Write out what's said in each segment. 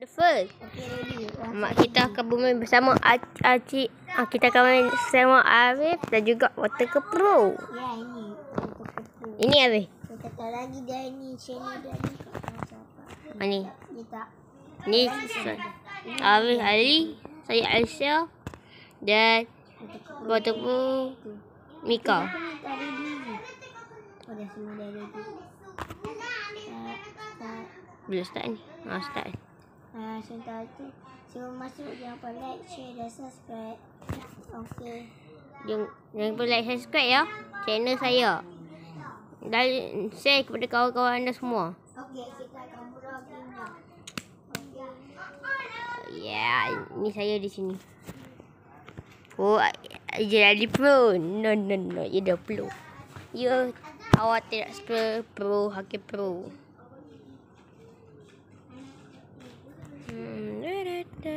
The first. Okay, Mak kita akan bermain bersama aci, Ah, kita akan bermain bersama Arif dan juga Water ke Pro. Ya, ini. Ini apa? Kita tak lagi dah ni. Channel dah ini. Oh, ni. Ah, ni. Arif Ali. Saya Aisyah. Dan Water Pro. Mika. Boleh start ni. Ha, start ni. Ah, sementara tu, semua masuk jangan lupa like, share dan subscribe. Okey. Jangan, jangan lupa like, subscribe ya. Channel saya. Dan share kepada kawan-kawan anda semua. Okey, kita akan mula pindah. Ya, ni saya di sini. Oh, dia dah pro. No, no, no. Dia dah pro. Yo, ya, awak tidak pro, pro, hakim pro. Zon A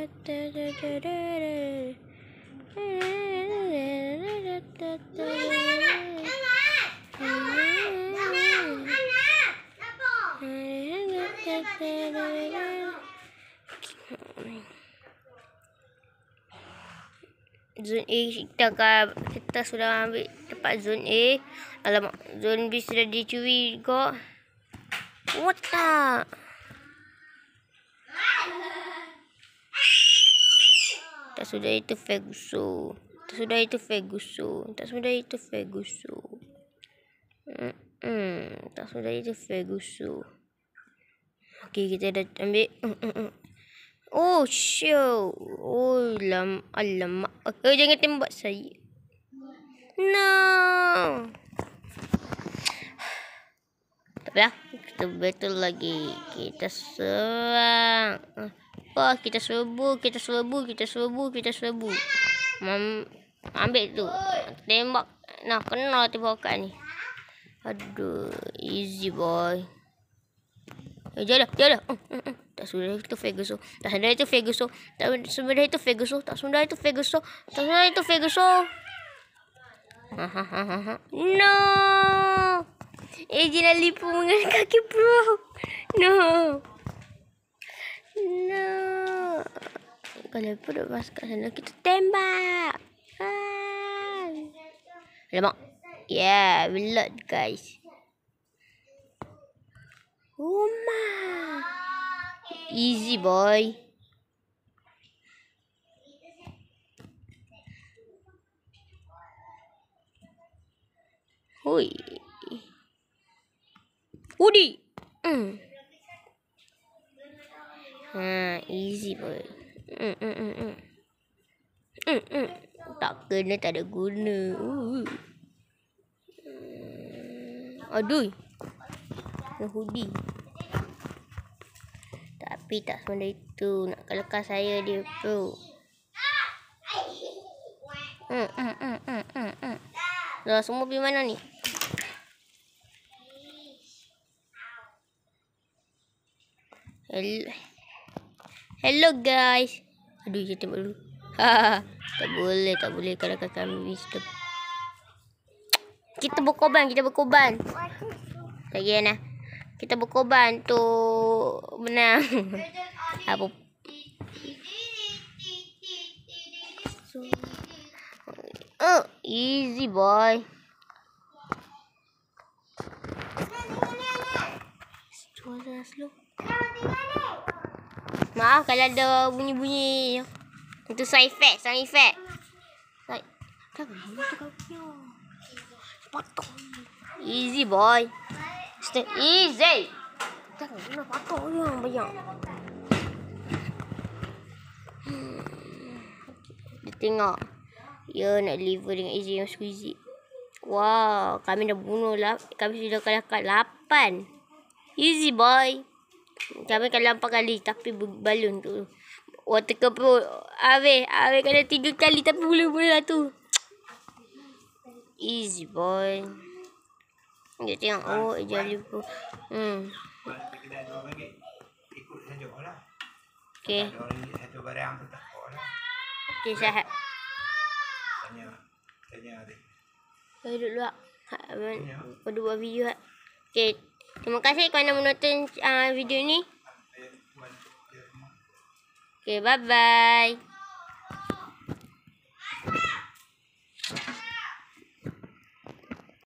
kita akan kita sudah ambil tempat zon A. Alamak, zon B sudah dicuri kok. What the? Tak sudah itu Feguso. Tak sudah itu Feguso. Tak sudah itu Feguso. Hmm, tak sudah itu Feguso. Okey, kita dah ambil. Oh, show. Oh, lam alamak. Okay, oh, jangan tembak saya. No siap ya kita battle lagi kita serang wah kita serbu kita serbu kita serbu kita serbu mam ambil tu tembak nak kena tembakan ni aduh easy boy eh jadah jadah oh, oh, oh. tak sudah itu fegoso tak sudah itu fegoso tak sudah itu fegoso tak sudah itu fegoso tak sudah itu fegoso ha, ha, ha, no Ejin Ali pun mengenai kaki bro. No. No. Kalau pun duduk masuk kat sana, kita tembak. Ah. Alamak. Yeah, we load guys. ma, Easy boy. Hui. Hoodie. Hmm. Hmm, easy boy. Hmm, hmm, hmm. Hmm, hmm. hmm. Tak kena, tak ada guna. Uh. Hmm. Aduh. Ini oh, hoodie. Tapi tak semua itu. Nak kelekas saya dia tu. Hmm, hmm, hmm, hmm, hmm. hmm. Loh, semua pergi mana ni? Hello guys. Aduh, saya tembak dulu. tak boleh, tak boleh. Kadang-kadang kami wisdom. Kita berkorban, kita berkorban. Lagi kan Kita berkorban tu menang. Apa? Oh, easy boy. Let's go, let's Maaf kalau ada bunyi-bunyi. Itu sound effect, sound effect. Easy boy. Stay easy. Lah, hmm. Dia tengok. Ya nak deliver dengan easy yang squeezy. Wow, kami dah bunuh lah. Kami sudah kalah kat 8. Easy boy. Kami kena lampau kali tapi balon tu. Water cup pun. awe Habis kena tiga kali tapi bulu-bulu tu. Easy boy. Dia tengok. Ah, oh, ah, jangan lupa. Hmm. Okay. Okay, sahab. Tanya. Tanya adik. Saya duduk luar. Ha, Kau duduk buat video. Okay. Terima kasih kerana menonton uh, video ni. Okay, bye-bye.